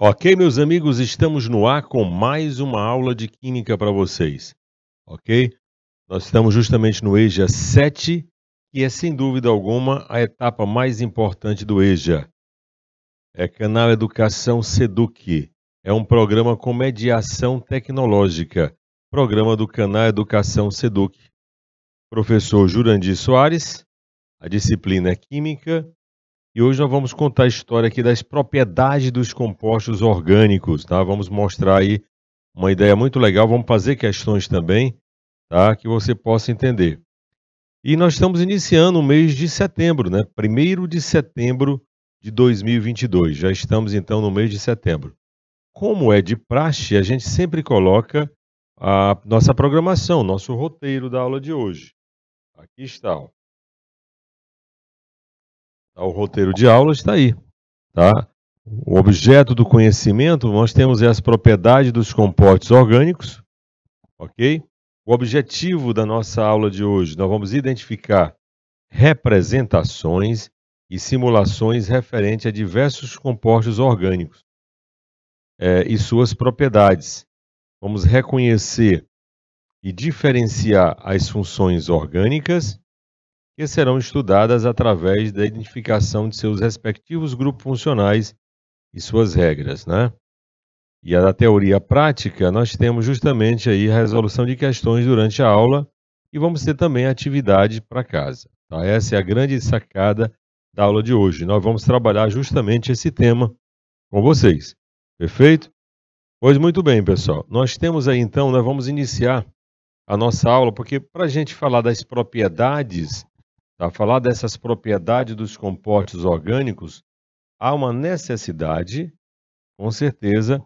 Ok, meus amigos, estamos no ar com mais uma aula de Química para vocês. Ok? Nós estamos justamente no EJA 7, que é sem dúvida alguma a etapa mais importante do EJA. É Canal Educação Seduc. É um programa com mediação tecnológica. Programa do Canal Educação Seduc. Professor Jurandir Soares. A disciplina é Química e hoje nós vamos contar a história aqui das propriedades dos compostos orgânicos, tá? Vamos mostrar aí uma ideia muito legal, vamos fazer questões também, tá? Que você possa entender. E nós estamos iniciando o mês de setembro, né? Primeiro de setembro de 2022. Já estamos então no mês de setembro. Como é de praxe, a gente sempre coloca a nossa programação, nosso roteiro da aula de hoje. Aqui está. Ó ao tá, roteiro de aula está aí. Tá? O objeto do conhecimento, nós temos essa propriedade dos compostos orgânicos, ok? O objetivo da nossa aula de hoje, nós vamos identificar representações e simulações referentes a diversos compostos orgânicos é, e suas propriedades. Vamos reconhecer e diferenciar as funções orgânicas que serão estudadas através da identificação de seus respectivos grupos funcionais e suas regras, né? E a da teoria prática, nós temos justamente aí a resolução de questões durante a aula e vamos ter também atividade para casa. Tá? Essa é a grande sacada da aula de hoje. Nós vamos trabalhar justamente esse tema com vocês. Perfeito? Pois muito bem, pessoal. Nós temos aí então, nós vamos iniciar a nossa aula, porque para a gente falar das propriedades para falar dessas propriedades dos compostos orgânicos, há uma necessidade, com certeza,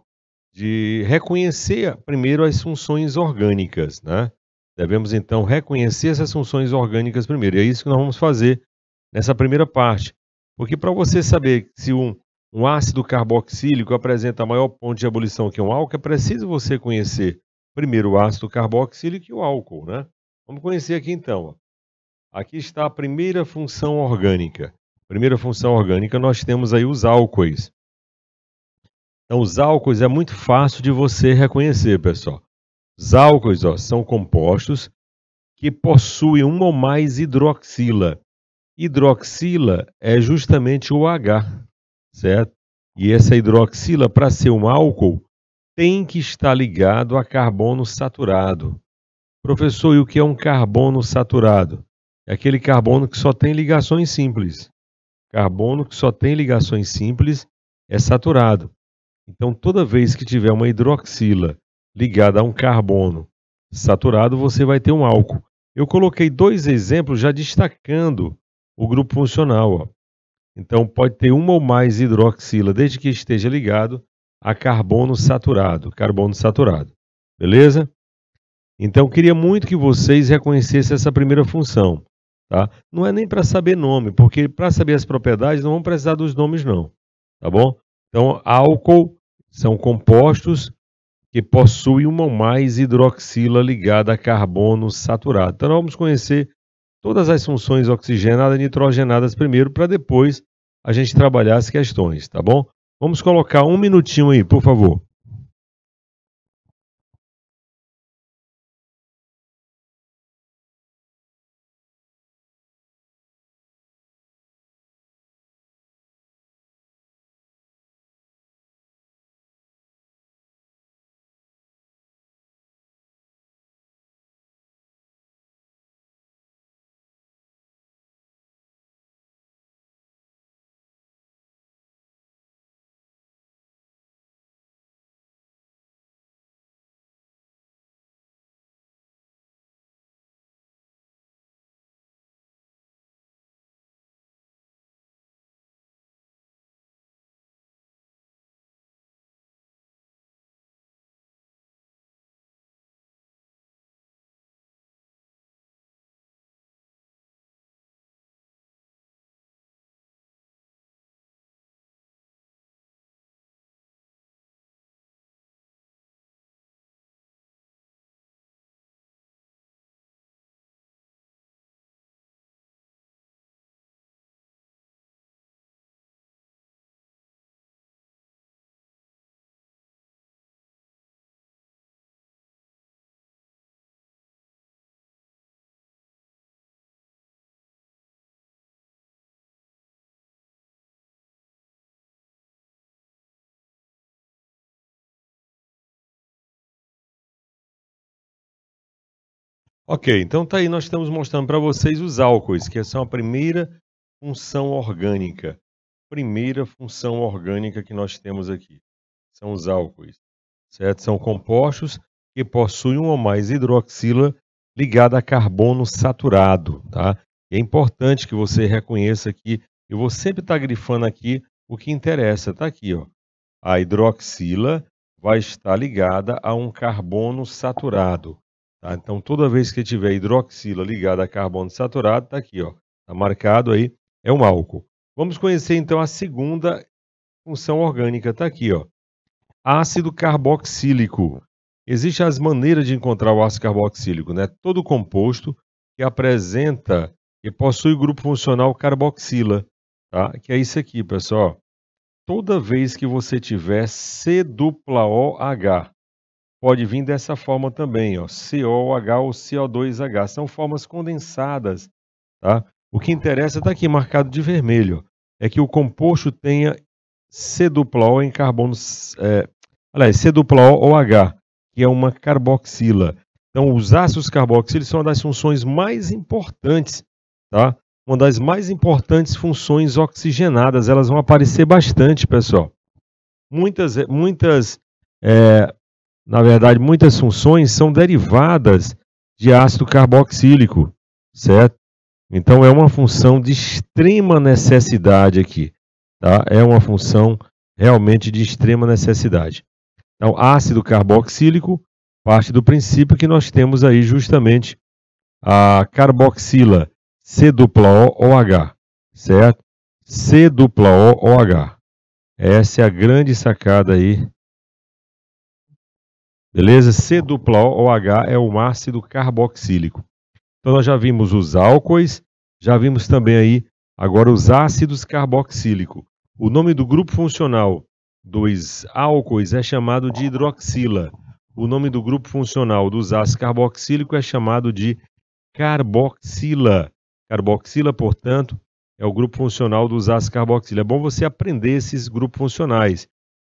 de reconhecer primeiro as funções orgânicas, né? Devemos então reconhecer essas funções orgânicas primeiro. E é isso que nós vamos fazer nessa primeira parte. Porque para você saber se um, um ácido carboxílico apresenta maior ponto de ebulição que um álcool, é preciso você conhecer primeiro o ácido carboxílico e o álcool, né? Vamos conhecer aqui então. Aqui está a primeira função orgânica. Primeira função orgânica, nós temos aí os álcoois. Então, os álcoois é muito fácil de você reconhecer, pessoal. Os álcoois ó, são compostos que possuem uma ou mais hidroxila. Hidroxila é justamente o H, certo? E essa hidroxila, para ser um álcool, tem que estar ligado a carbono saturado. Professor, e o que é um carbono saturado? É aquele carbono que só tem ligações simples. Carbono que só tem ligações simples é saturado. Então, toda vez que tiver uma hidroxila ligada a um carbono saturado, você vai ter um álcool. Eu coloquei dois exemplos já destacando o grupo funcional. Ó. Então, pode ter uma ou mais hidroxila, desde que esteja ligado a carbono saturado. Carbono saturado. Beleza? Então, queria muito que vocês reconhecessem essa primeira função. Tá? Não é nem para saber nome, porque para saber as propriedades não vão precisar dos nomes não, tá bom? Então, álcool são compostos que possuem uma ou mais hidroxila ligada a carbono saturado. Então, vamos conhecer todas as funções oxigenadas e nitrogenadas primeiro, para depois a gente trabalhar as questões, tá bom? Vamos colocar um minutinho aí, por favor. Ok, então tá aí, nós estamos mostrando para vocês os álcoois, que é são a primeira função orgânica. Primeira função orgânica que nós temos aqui. São os álcoois, certo? São compostos que possuem uma ou mais hidroxila ligada a carbono saturado, tá? E é importante que você reconheça aqui, eu vou sempre estar tá grifando aqui o que interessa, tá aqui, ó. A hidroxila vai estar ligada a um carbono saturado. Tá? Então, toda vez que tiver hidroxila ligada a carbono saturado, está aqui, está marcado aí, é um álcool. Vamos conhecer então a segunda função orgânica, está aqui, ó. ácido carboxílico. Existem as maneiras de encontrar o ácido carboxílico, né? Todo composto que apresenta e possui grupo funcional carboxila, tá? Que é isso aqui, pessoal. Toda vez que você tiver C dupla OH, pode vir dessa forma também, ó, COH ou CO2H. São formas condensadas, tá? O que interessa está aqui marcado de vermelho, é que o composto tenha C dupla em carbono, é, aliás, C dupla ou H, que é uma carboxila. Então, os ácidos carboxílicos são uma das funções mais importantes, tá? Uma das mais importantes funções oxigenadas. Elas vão aparecer bastante, pessoal. Muitas, muitas é, na verdade, muitas funções são derivadas de ácido carboxílico, certo? Então é uma função de extrema necessidade aqui, tá? É uma função realmente de extrema necessidade. Então, ácido carboxílico parte do princípio que nós temos aí justamente a carboxila C-OH, certo? C-OH. Essa é a grande sacada aí Beleza? C-OH é o ácido carboxílico. Então nós já vimos os álcoois, já vimos também aí agora os ácidos carboxílicos. O nome do grupo funcional dos álcoois é chamado de hidroxila. O nome do grupo funcional dos ácidos carboxílicos é chamado de carboxila. Carboxila, portanto, é o grupo funcional dos ácidos carboxílicos. É bom você aprender esses grupos funcionais.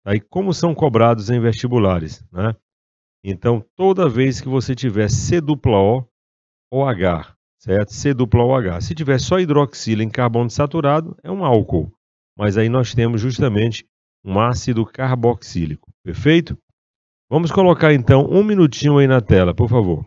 Aí tá? como são cobrados em vestibulares, né? Então, toda vez que você tiver C dupla O, OH, certo? C dupla OH. Se tiver só hidroxila em carbono saturado, é um álcool. Mas aí nós temos justamente um ácido carboxílico, perfeito? Vamos colocar então um minutinho aí na tela, por favor.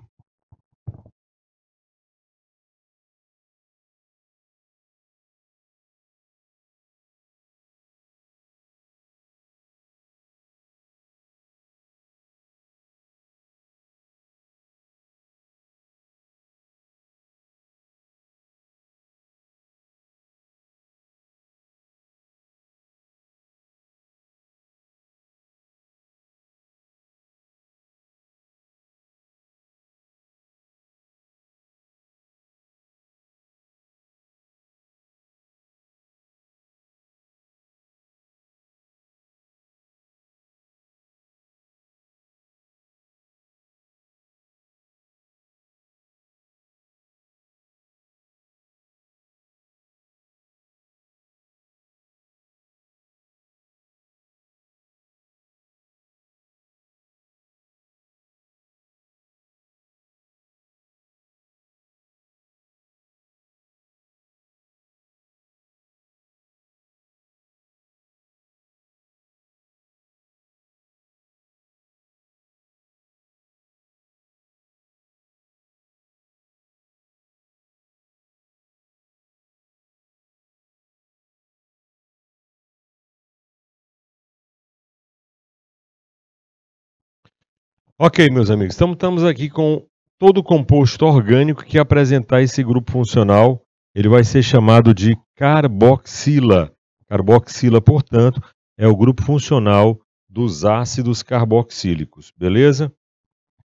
Ok, meus amigos, então estamos aqui com todo o composto orgânico que apresentar esse grupo funcional. Ele vai ser chamado de carboxila. Carboxila, portanto, é o grupo funcional dos ácidos carboxílicos, beleza?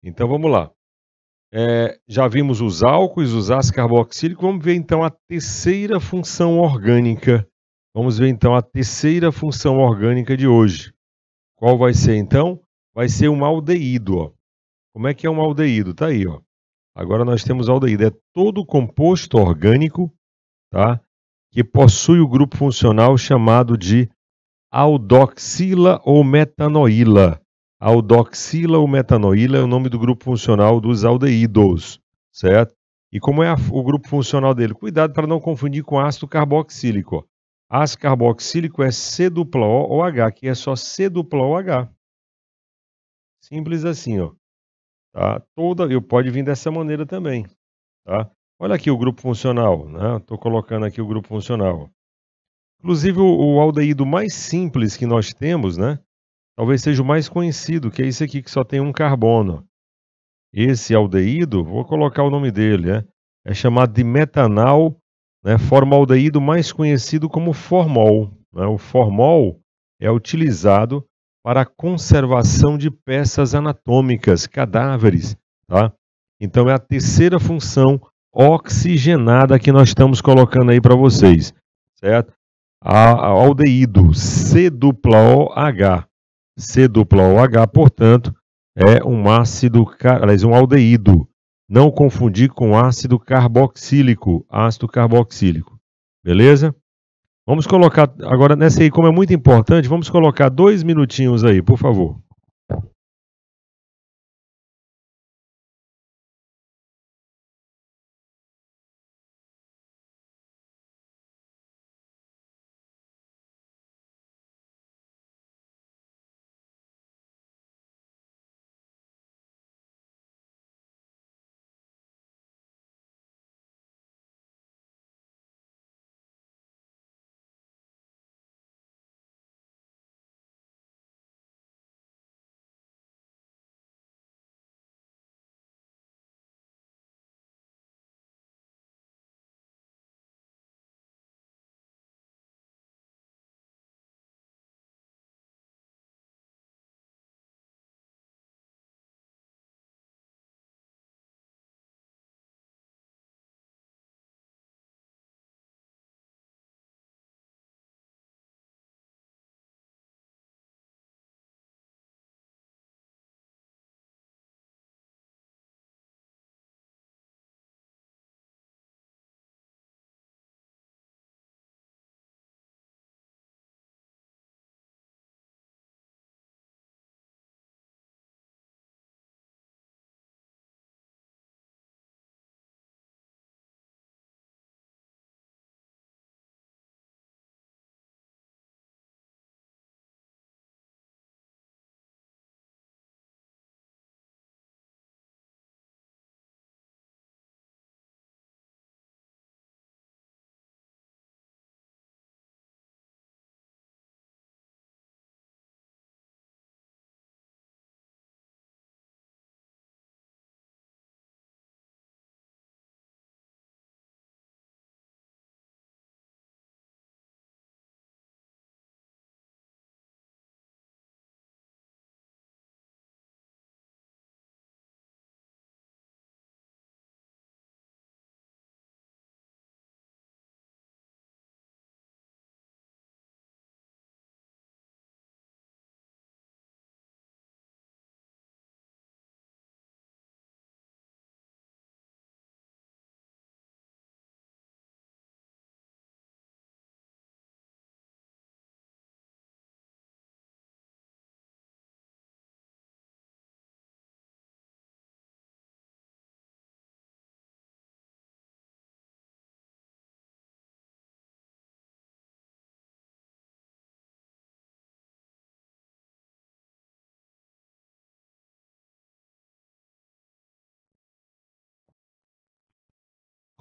Então vamos lá. É, já vimos os álcoois, os ácidos carboxílicos. Vamos ver então a terceira função orgânica. Vamos ver então a terceira função orgânica de hoje. Qual vai ser então? vai ser um aldeído. Ó. Como é que é um aldeído? Tá aí, ó. Agora nós temos aldeído. É todo composto orgânico, tá? Que possui o grupo funcional chamado de aldoxila ou metanoila. Aldoxila ou metanoila é o nome do grupo funcional dos aldeídos, certo? E como é a, o grupo funcional dele? Cuidado para não confundir com ácido carboxílico. Ácido carboxílico é C dupla O OH, que é só C dupla OH. Simples assim, ó. Tá? Toda, eu pode vir dessa maneira também, tá? Olha aqui o grupo funcional, né? Estou colocando aqui o grupo funcional. Inclusive o, aldeído mais simples que nós temos, né? Talvez seja o mais conhecido, que é esse aqui que só tem um carbono. Esse aldeído, vou colocar o nome dele, é, é chamado de metanal, né? formaldeído mais conhecido como formol. Né? O formol é utilizado para a conservação de peças anatômicas, cadáveres. Tá? Então, é a terceira função oxigenada que nós estamos colocando aí para vocês, certo? A, a aldeído C-OH. C-OH, portanto, é um ácido, aliás, um aldeído. Não confundir com ácido carboxílico, ácido carboxílico. Beleza? Vamos colocar agora nessa aí, como é muito importante, vamos colocar dois minutinhos aí, por favor.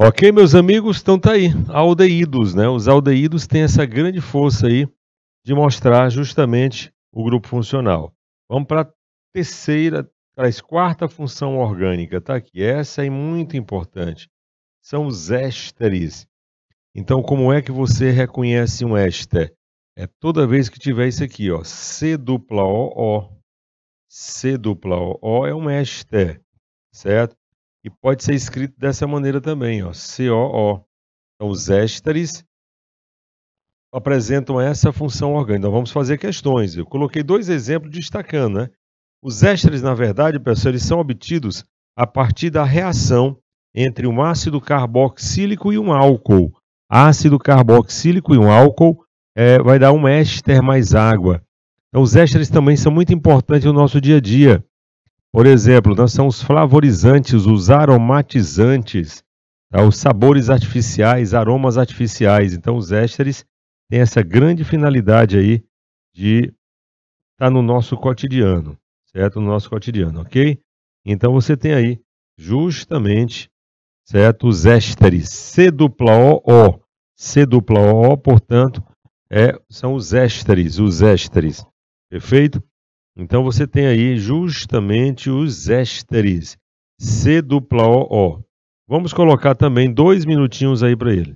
Ok, meus amigos, então tá aí, aldeídos, né? Os aldeídos têm essa grande força aí de mostrar justamente o grupo funcional. Vamos para a terceira, para a quarta função orgânica, tá aqui. Essa é muito importante. São os ésteres. Então, como é que você reconhece um éster? É toda vez que tiver isso aqui, ó, C dupla O, O. C dupla O, O é um éster, certo? E pode ser escrito dessa maneira também, ó, COO. Então, os ésteres apresentam essa função orgânica. Então, vamos fazer questões. Eu coloquei dois exemplos destacando, né? Os ésteres, na verdade, pessoal, eles são obtidos a partir da reação entre um ácido carboxílico e um álcool. Ácido carboxílico e um álcool é, vai dar um éster mais água. Então, os ésteres também são muito importantes no nosso dia a dia. Por exemplo, nós são os flavorizantes, os aromatizantes, tá? os sabores artificiais, aromas artificiais. Então, os ésteres têm essa grande finalidade aí de estar tá no nosso cotidiano, certo? No nosso cotidiano, ok? Então, você tem aí justamente, certo? Os ésteres, C dupla O, O. C dupla O, portanto, é, são os ésteres, os ésteres, perfeito? Então você tem aí justamente os ésteres. C dupla O. -O. Vamos colocar também dois minutinhos aí para ele.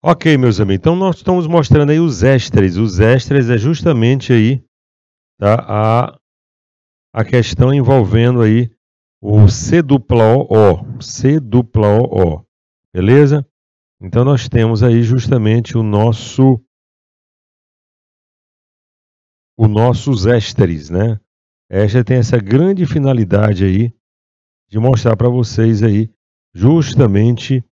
Ok, meus amigos, então nós estamos mostrando aí os extras. Os extras é justamente aí tá, a, a questão envolvendo aí o C dupla O, O. C dupla O, O. Beleza? Então nós temos aí justamente o nosso o nossos ésteres, né? Esta tem essa grande finalidade aí de mostrar para vocês aí justamente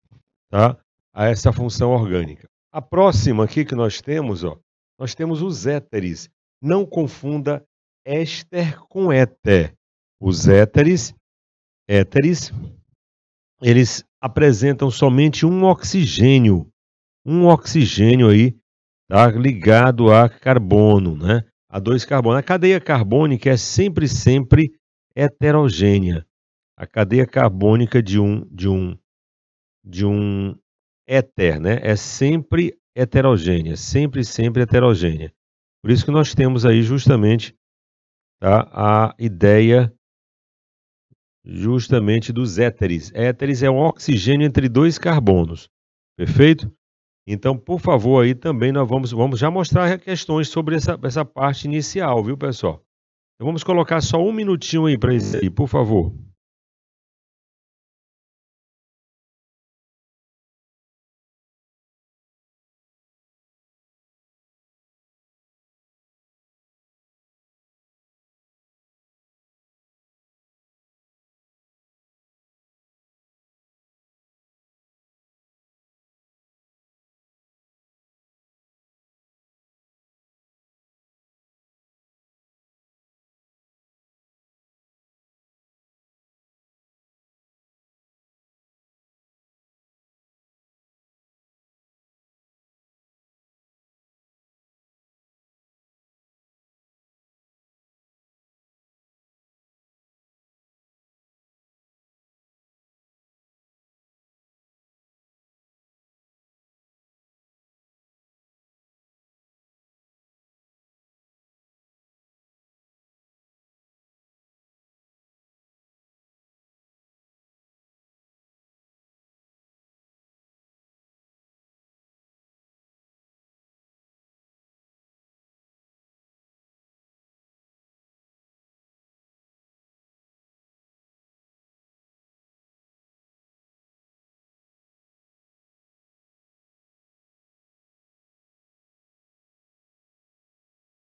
tá a essa função orgânica. A próxima aqui que nós temos, ó, nós temos os éteres. Não confunda éster com éter. Os éteres, éteres, eles apresentam somente um oxigênio, um oxigênio aí tá ligado a carbono, né? A dois carbonos. A cadeia carbônica é sempre sempre heterogênea. A cadeia carbônica de um de um de um Éter, né? é sempre heterogênea, sempre, sempre heterogênea. Por isso que nós temos aí justamente tá, a ideia justamente dos éteres. Éteres é um oxigênio entre dois carbonos, perfeito? Então, por favor, aí também nós vamos, vamos já mostrar questões sobre essa, essa parte inicial, viu, pessoal? Então, vamos colocar só um minutinho aí para isso aí, por favor.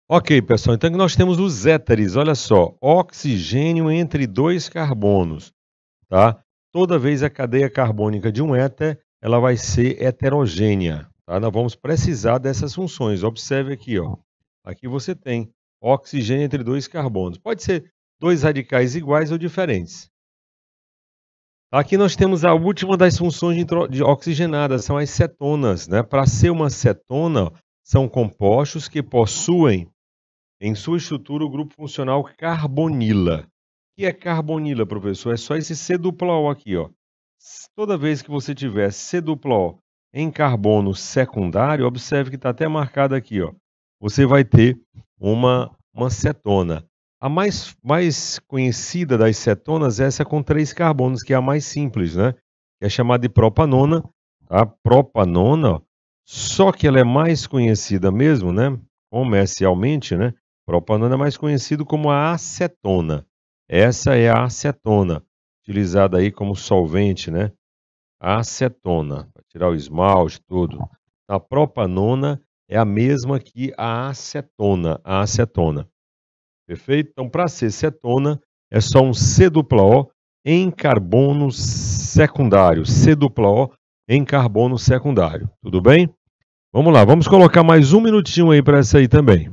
Ok, pessoal, então nós temos os éteres, olha só, oxigênio entre dois carbonos, tá? Toda vez a cadeia carbônica de um éter, ela vai ser heterogênea, tá? Nós vamos precisar dessas funções, observe aqui, ó. Aqui você tem oxigênio entre dois carbonos, pode ser dois radicais iguais ou diferentes. Aqui nós temos a última das funções de oxigenadas, são as cetonas, né? Para ser uma cetona, são compostos que possuem em sua estrutura, o grupo funcional carbonila. O que é carbonila, professor? É só esse C dupla O aqui, ó. Toda vez que você tiver C dupla O em carbono secundário, observe que está até marcado aqui, ó. Você vai ter uma, uma cetona. A mais, mais conhecida das cetonas é essa com três carbonos, que é a mais simples, né? é chamada de propanona. A tá? propanona, ó. só que ela é mais conhecida mesmo, né? Comercialmente, né? Propanona é mais conhecido como a acetona. Essa é a acetona, utilizada aí como solvente, né? acetona, para tirar o esmalte, tudo. A propanona é a mesma que a acetona, a acetona. Perfeito? Então, para ser cetona, é só um C dupla O em carbono secundário. C dupla O em carbono secundário. Tudo bem? Vamos lá, vamos colocar mais um minutinho aí para essa aí também.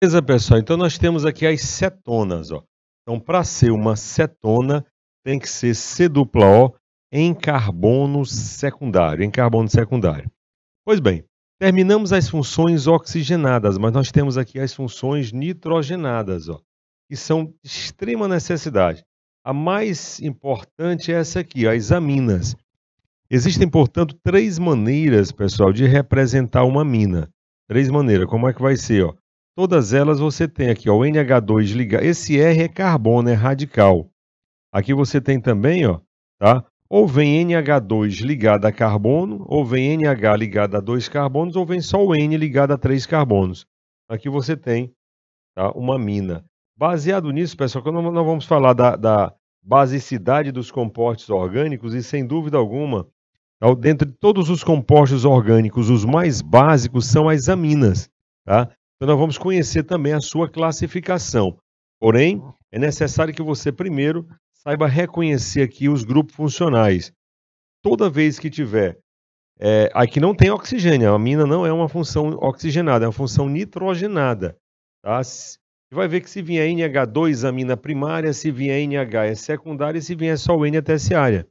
Beleza, pessoal? Então nós temos aqui as cetonas. Ó. Então, para ser uma cetona, tem que ser C dupla O em carbono secundário. Em carbono secundário. Pois bem, terminamos as funções oxigenadas, mas nós temos aqui as funções nitrogenadas, ó, que são de extrema necessidade. A mais importante é essa aqui, ó, as aminas. Existem, portanto, três maneiras, pessoal, de representar uma amina. Três maneiras. Como é que vai ser? Ó? Todas elas você tem aqui, ó, o NH2 ligado. Esse R é carbono, é radical. Aqui você tem também, ó, tá? Ou vem NH2 ligado a carbono, ou vem NH ligado a dois carbonos, ou vem só o N ligado a três carbonos. Aqui você tem tá? uma mina. Baseado nisso, pessoal, quando nós vamos falar da, da basicidade dos compostos orgânicos, e sem dúvida alguma, tá? dentre todos os compostos orgânicos, os mais básicos são as aminas. Tá? Então, nós vamos conhecer também a sua classificação. Porém, é necessário que você primeiro saiba reconhecer aqui os grupos funcionais. Toda vez que tiver. É, aqui não tem oxigênio, a mina não é uma função oxigenada, é uma função nitrogenada. Tá? Vai ver que se vier NH2, a mina primária, se vier NH é secundária, e se vier só o N é terciária.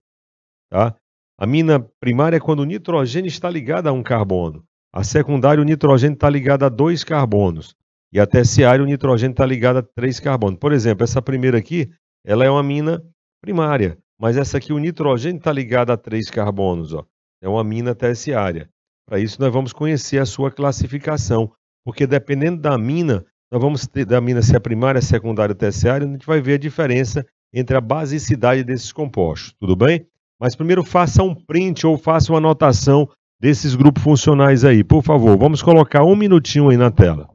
Tá? A mina primária é quando o nitrogênio está ligado a um carbono. A secundária, o nitrogênio está ligado a dois carbonos. E a terciária, o nitrogênio está ligado a três carbonos. Por exemplo, essa primeira aqui, ela é uma mina primária. Mas essa aqui, o nitrogênio está ligado a três carbonos. Ó. É uma mina terciária. Para isso, nós vamos conhecer a sua classificação. Porque dependendo da mina, nós vamos ter da mina se é primária, secundária ou terciária, a gente vai ver a diferença entre a basicidade desses compostos. Tudo bem? Mas primeiro faça um print ou faça uma anotação desses grupos funcionais aí. Por favor, vamos colocar um minutinho aí na tela.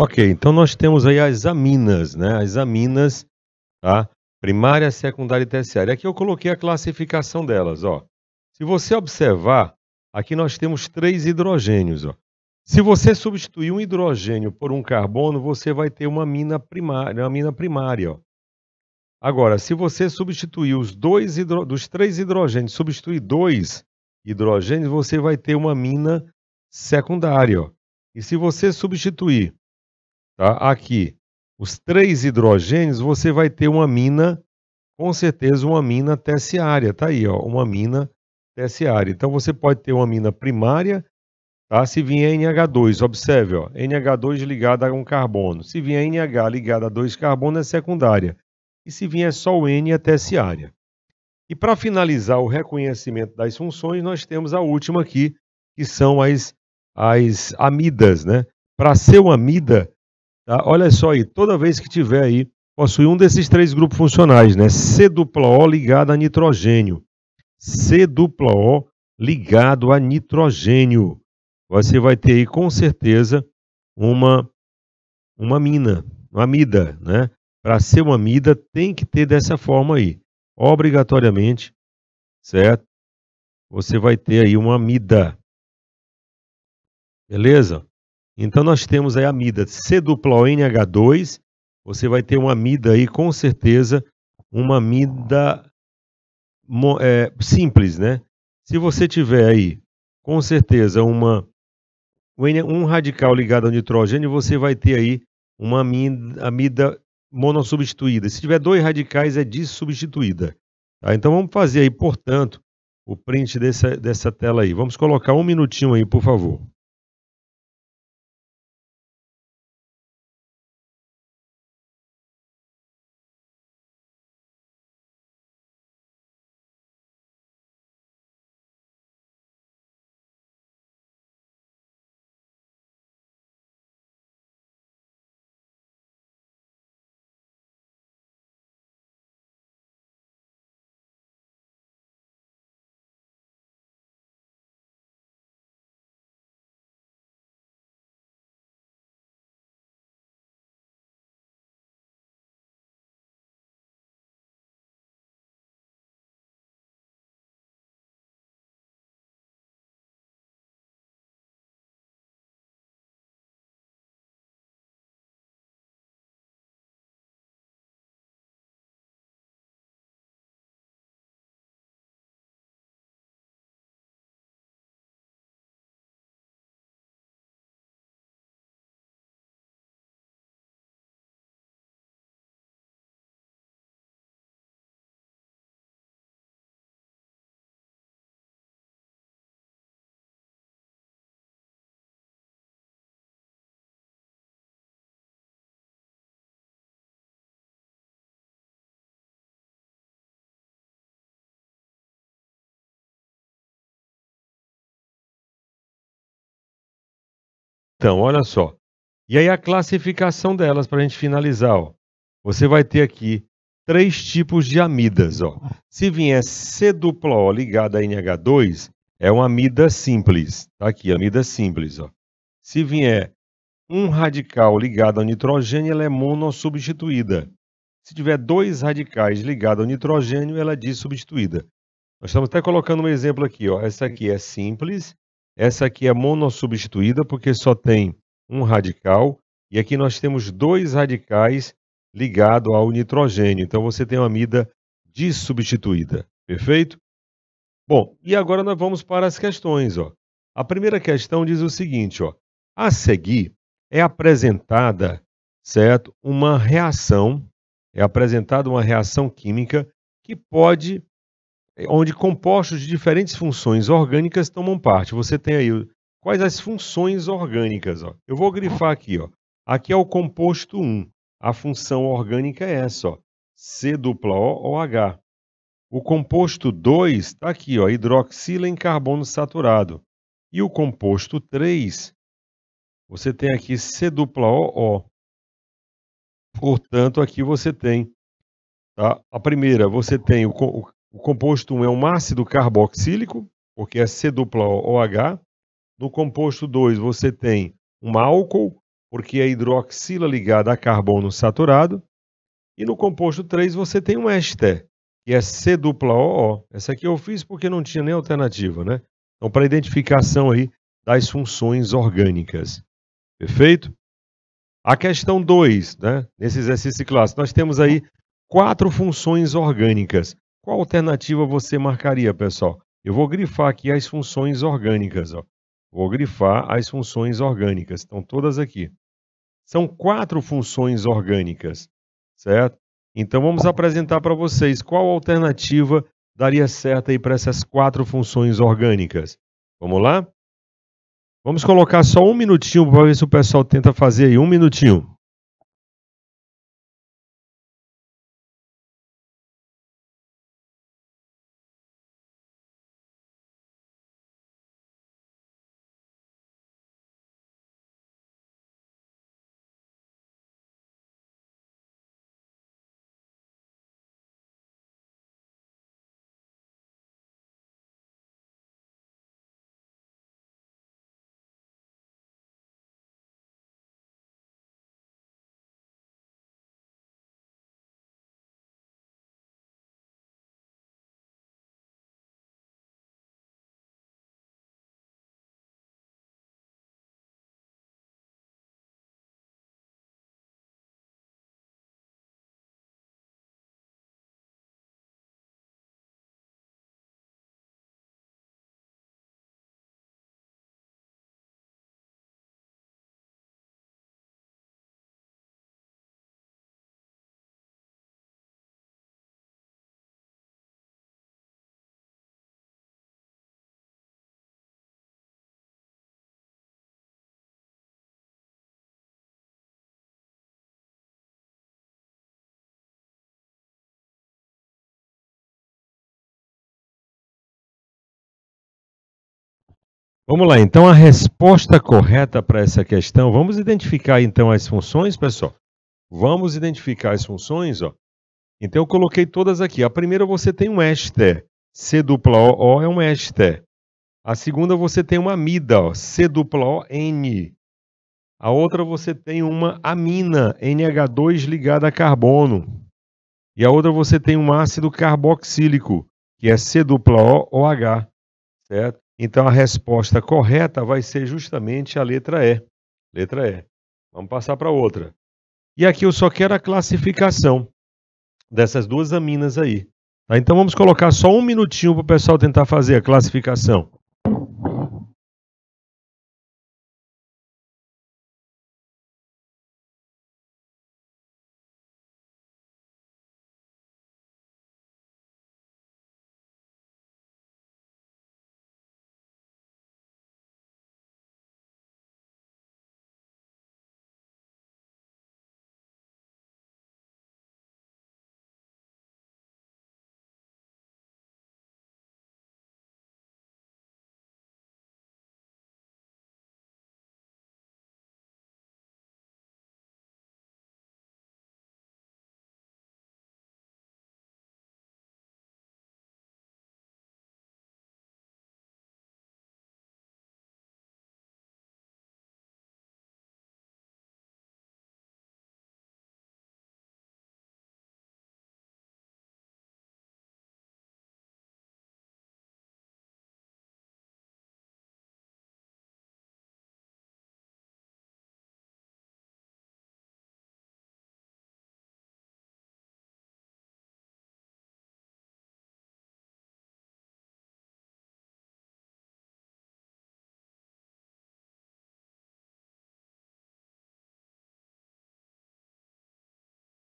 Ok, então nós temos aí as aminas, né? As aminas, tá? Primária, secundária e terciária. Aqui eu coloquei a classificação delas, ó. Se você observar, aqui nós temos três hidrogênios, ó. Se você substituir um hidrogênio por um carbono, você vai ter uma amina primária, uma amina primária, ó. Agora, se você substituir os dois hidro... dos três hidrogênios, substituir dois hidrogênios, você vai ter uma amina secundária, ó. E se você substituir Tá? Aqui, os três hidrogênios, você vai ter uma mina, com certeza uma mina terciária. Tá aí, ó, uma mina terciária. Então você pode ter uma mina primária, tá? Se vier NH2, observe, ó, NH2 ligado a um carbono. Se vier NH ligado a dois carbonos é secundária. E se vier só o N é terciária. E para finalizar o reconhecimento das funções, nós temos a última aqui, que são as, as amidas. Né? Para ser uma amida, Tá? Olha só aí, toda vez que tiver aí, possui um desses três grupos funcionais, né? C dupla O ligado a nitrogênio. C dupla O ligado a nitrogênio. Você vai ter aí com certeza uma uma mina, uma amida, né? Para ser uma amida tem que ter dessa forma aí, obrigatoriamente, certo? Você vai ter aí uma amida. Beleza? Então nós temos aí a amida c nh 2 você vai ter uma amida aí com certeza, uma amida é, simples, né? Se você tiver aí com certeza uma um radical ligado ao nitrogênio, você vai ter aí uma amida, amida monossubstituída. Se tiver dois radicais, é dissubstituída. Tá? Então vamos fazer aí, portanto, o print dessa, dessa tela aí. Vamos colocar um minutinho aí, por favor. Então, olha só. E aí a classificação delas para a gente finalizar. Ó. Você vai ter aqui três tipos de amidas. Ó. Se vier C dupla O ligada a NH2, é uma amida simples. Está aqui, amida simples. Ó. Se vier um radical ligado ao nitrogênio, ela é monossubstituída. Se tiver dois radicais ligados ao nitrogênio, ela é dissubstituída. Nós estamos até colocando um exemplo aqui. Ó. Essa aqui é simples, essa aqui é monossubstituída porque só tem um radical e aqui nós temos dois radicais ligados ao nitrogênio. Então você tem uma amida dissubstituída, perfeito? Bom, e agora nós vamos para as questões. Ó. A primeira questão diz o seguinte, ó, a seguir é apresentada, certo, uma reação, é apresentada uma reação química que pode onde compostos de diferentes funções orgânicas tomam parte. Você tem aí quais as funções orgânicas. Ó. Eu vou grifar aqui. Ó. Aqui é o composto 1. A função orgânica é essa, ó, C dupla O OH. O composto 2 está aqui, ó, hidroxila em carbono saturado. E o composto 3, você tem aqui C dupla O. Portanto, aqui você tem tá? a primeira, você tem o, o o composto 1 é um ácido carboxílico, porque é C-OH. dupla No composto 2 você tem um álcool, porque é hidroxila ligada a carbono saturado. E no composto 3 você tem um éster, que é C-OO. dupla Essa aqui eu fiz porque não tinha nem alternativa, né? Então, para identificação aí das funções orgânicas. Perfeito? A questão 2, né? Nesse exercício clássico, nós temos aí quatro funções orgânicas. Qual alternativa você marcaria, pessoal? Eu vou grifar aqui as funções orgânicas. Ó. Vou grifar as funções orgânicas. Estão todas aqui. São quatro funções orgânicas, certo? Então vamos apresentar para vocês qual alternativa daria certo aí para essas quatro funções orgânicas. Vamos lá? Vamos colocar só um minutinho para ver se o pessoal tenta fazer aí. Um minutinho. Vamos lá, então a resposta correta para essa questão, vamos identificar então as funções, pessoal? Vamos identificar as funções, ó. Então eu coloquei todas aqui. A primeira você tem um éster, C dupla O, O é um éster. A segunda você tem uma amida, ó, C dupla O, N. A outra você tem uma amina, NH2 ligada a carbono. E a outra você tem um ácido carboxílico, que é C dupla O, OH, certo? Então a resposta correta vai ser justamente a letra E. Letra E. Vamos passar para outra. E aqui eu só quero a classificação dessas duas aminas aí. Tá? Então vamos colocar só um minutinho para o pessoal tentar fazer a classificação.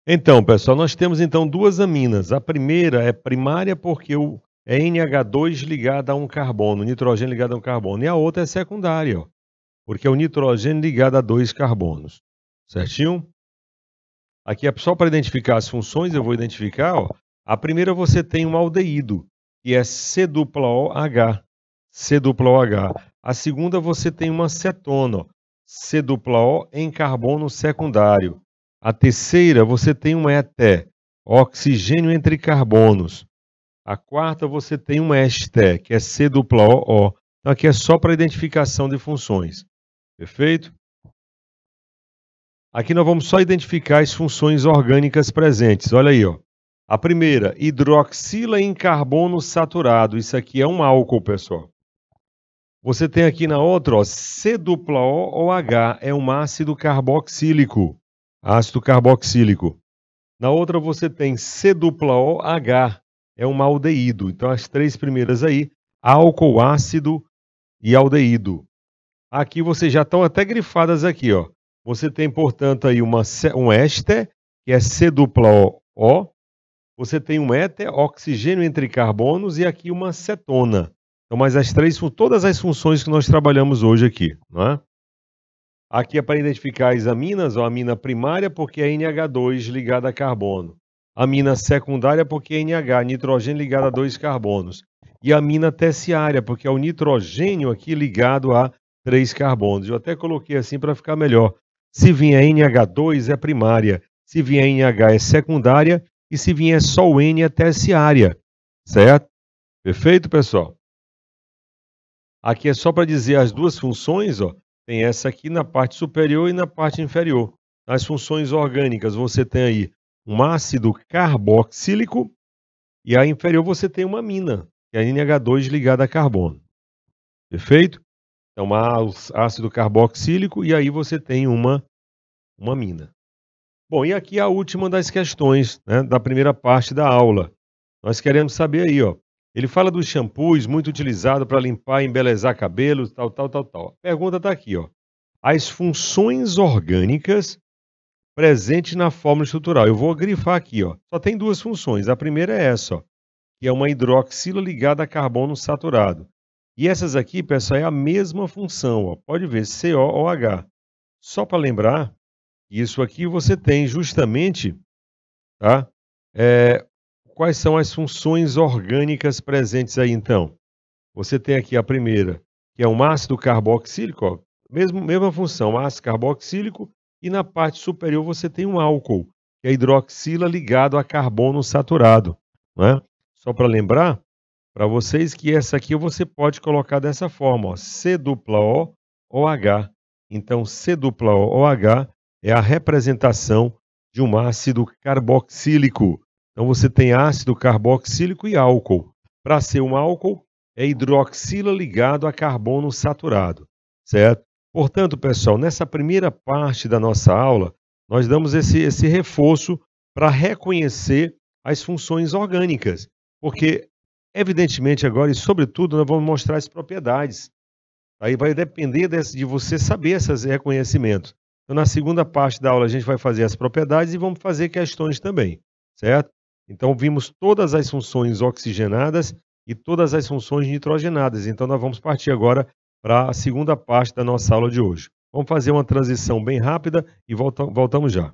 Então, pessoal, nós temos então duas aminas. A primeira é primária porque o é NH2 ligado a um carbono, nitrogênio ligado a um carbono. E a outra é secundária, ó, porque é o nitrogênio ligado a dois carbonos. Certinho? Aqui é só para identificar as funções, eu vou identificar. Ó, a primeira você tem um aldeído, que é C-OH. C-OH. A segunda você tem uma cetona, C-O em carbono secundário. A terceira, você tem uma ET, oxigênio entre carbonos. A quarta, você tem uma ST, que é C dupla O, O. Então, aqui é só para identificação de funções. Perfeito? Aqui nós vamos só identificar as funções orgânicas presentes. Olha aí, ó. A primeira, hidroxila em carbono saturado. Isso aqui é um álcool, pessoal. Você tem aqui na outra, ó, C dupla O OH é um ácido carboxílico ácido carboxílico. Na outra você tem C-OH, é um aldeído. Então as três primeiras aí, álcool, ácido e aldeído. Aqui vocês já estão até grifadas aqui, ó. Você tem, portanto, aí uma, um éster, que é C-OO. Você tem um éter, oxigênio entre carbonos e aqui uma cetona. Então, mas as três, todas as funções que nós trabalhamos hoje aqui, não é? Aqui é para identificar as aminas, ou amina primária, porque é NH2 ligada a carbono. Amina secundária, porque é NH, nitrogênio ligado a dois carbonos. E amina terciária, porque é o nitrogênio aqui ligado a três carbonos. Eu até coloquei assim para ficar melhor. Se vier NH2, é primária. Se vier NH, é secundária. E se vier só o N, é terciária. Certo? Perfeito, pessoal? Aqui é só para dizer as duas funções, ó tem essa aqui na parte superior e na parte inferior. Nas funções orgânicas, você tem aí um ácido carboxílico e a inferior você tem uma amina, que é a NH2 ligada a carbono. Perfeito? Então, ácido carboxílico e aí você tem uma, uma amina. Bom, e aqui a última das questões né, da primeira parte da aula. Nós queremos saber aí, ó, ele fala dos shampoos muito utilizados para limpar e embelezar cabelos, tal, tal, tal, tal. A pergunta está aqui, ó. As funções orgânicas presentes na fórmula estrutural. Eu vou grifar aqui, ó. Só tem duas funções. A primeira é essa, ó, que é uma hidroxila ligada a carbono saturado. E essas aqui, pessoal, é a mesma função, ó. Pode ver, COOH. Só para lembrar, isso aqui você tem justamente, tá? É, Quais são as funções orgânicas presentes aí então? Você tem aqui a primeira, que é um ácido carboxílico, ó, mesmo, mesma função, ácido carboxílico, e na parte superior você tem um álcool, que é hidroxila ligado a carbono saturado. Né? Só para lembrar para vocês que essa aqui você pode colocar dessa forma, ó, C dupla O, OH. Então, C dupla O, OH é a representação de um ácido carboxílico. Então você tem ácido carboxílico e álcool. Para ser um álcool, é hidroxila ligado a carbono saturado, certo? Portanto, pessoal, nessa primeira parte da nossa aula, nós damos esse, esse reforço para reconhecer as funções orgânicas, porque, evidentemente, agora e sobretudo, nós vamos mostrar as propriedades. Aí vai depender desse, de você saber esses reconhecimentos. Então, na segunda parte da aula, a gente vai fazer as propriedades e vamos fazer questões também, certo? Então, vimos todas as funções oxigenadas e todas as funções nitrogenadas. Então, nós vamos partir agora para a segunda parte da nossa aula de hoje. Vamos fazer uma transição bem rápida e volta, voltamos já.